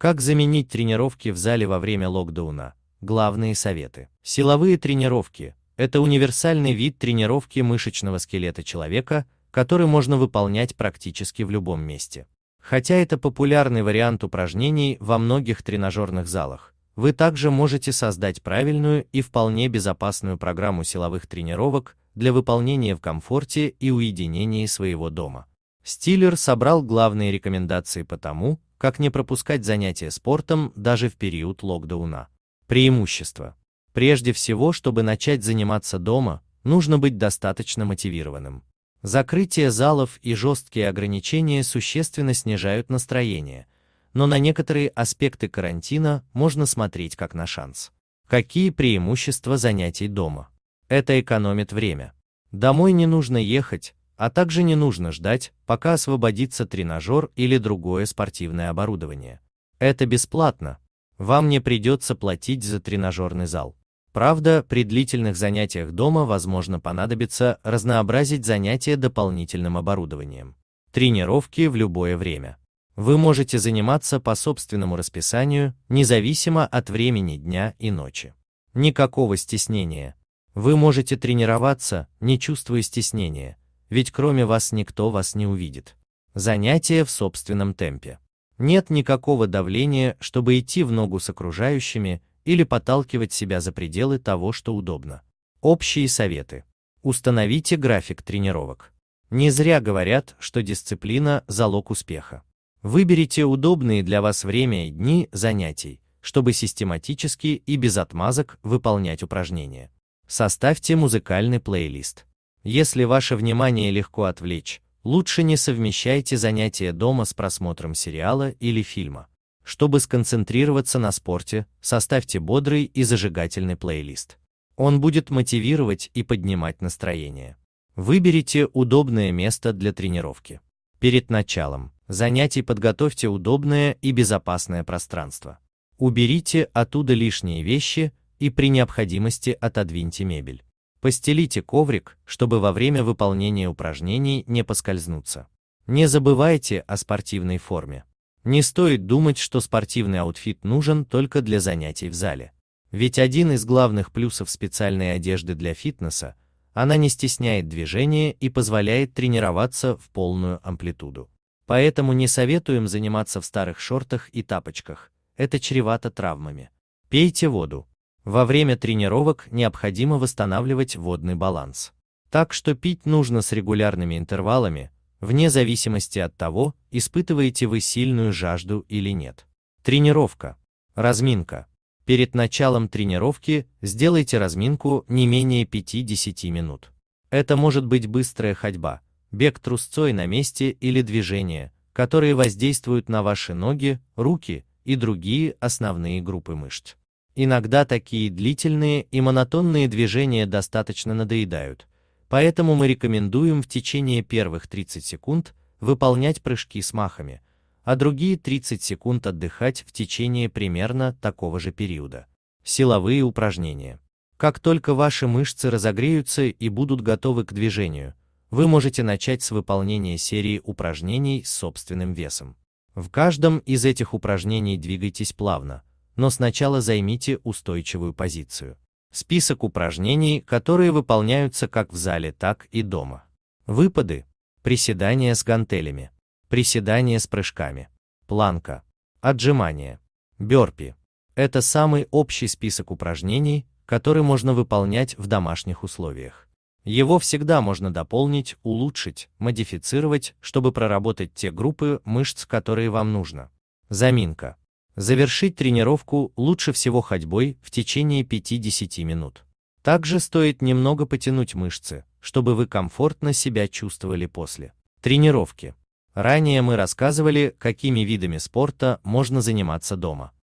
Как заменить тренировки в зале во время локдауна? Главные советы. Силовые тренировки – это универсальный вид тренировки мышечного скелета человека, который можно выполнять практически в любом месте. Хотя это популярный вариант упражнений во многих тренажерных залах, вы также можете создать правильную и вполне безопасную программу силовых тренировок для выполнения в комфорте и уединении своего дома. Стиллер собрал главные рекомендации по тому, как не пропускать занятия спортом даже в период локдауна. Преимущества. Прежде всего, чтобы начать заниматься дома, нужно быть достаточно мотивированным. Закрытие залов и жесткие ограничения существенно снижают настроение, но на некоторые аспекты карантина можно смотреть как на шанс. Какие преимущества занятий дома? Это экономит время. Домой не нужно ехать, а также не нужно ждать, пока освободится тренажер или другое спортивное оборудование. Это бесплатно. Вам не придется платить за тренажерный зал. Правда, при длительных занятиях дома возможно понадобится разнообразить занятия дополнительным оборудованием. Тренировки в любое время. Вы можете заниматься по собственному расписанию, независимо от времени дня и ночи. Никакого стеснения. Вы можете тренироваться, не чувствуя стеснения, ведь кроме вас никто вас не увидит. Занятие в собственном темпе. Нет никакого давления, чтобы идти в ногу с окружающими или подталкивать себя за пределы того, что удобно. Общие советы. Установите график тренировок. Не зря говорят, что дисциплина – залог успеха. Выберите удобные для вас время и дни занятий, чтобы систематически и без отмазок выполнять упражнения. Составьте музыкальный плейлист. Если ваше внимание легко отвлечь, лучше не совмещайте занятия дома с просмотром сериала или фильма. Чтобы сконцентрироваться на спорте, составьте бодрый и зажигательный плейлист. Он будет мотивировать и поднимать настроение. Выберите удобное место для тренировки. Перед началом занятий подготовьте удобное и безопасное пространство. Уберите оттуда лишние вещи и при необходимости отодвиньте мебель. Постелите коврик, чтобы во время выполнения упражнений не поскользнуться. Не забывайте о спортивной форме. Не стоит думать, что спортивный аутфит нужен только для занятий в зале. Ведь один из главных плюсов специальной одежды для фитнеса – она не стесняет движение и позволяет тренироваться в полную амплитуду. Поэтому не советуем заниматься в старых шортах и тапочках, это чревато травмами. Пейте воду. Во время тренировок необходимо восстанавливать водный баланс. Так что пить нужно с регулярными интервалами, вне зависимости от того, испытываете вы сильную жажду или нет. Тренировка. Разминка. Перед началом тренировки сделайте разминку не менее 5-10 минут. Это может быть быстрая ходьба, бег трусцой на месте или движение, которые воздействуют на ваши ноги, руки и другие основные группы мышц. Иногда такие длительные и монотонные движения достаточно надоедают, поэтому мы рекомендуем в течение первых 30 секунд выполнять прыжки с махами, а другие 30 секунд отдыхать в течение примерно такого же периода. Силовые упражнения. Как только ваши мышцы разогреются и будут готовы к движению, вы можете начать с выполнения серии упражнений с собственным весом. В каждом из этих упражнений двигайтесь плавно, но сначала займите устойчивую позицию. Список упражнений, которые выполняются как в зале, так и дома. Выпады, приседания с гантелями, приседания с прыжками, планка, отжимания, бёрпи. Это самый общий список упражнений, который можно выполнять в домашних условиях. Его всегда можно дополнить, улучшить, модифицировать, чтобы проработать те группы мышц, которые вам нужно. Заминка. Завершить тренировку лучше всего ходьбой в течение 5-10 минут. Также стоит немного потянуть мышцы, чтобы вы комфортно себя чувствовали после тренировки. Ранее мы рассказывали, какими видами спорта можно заниматься дома.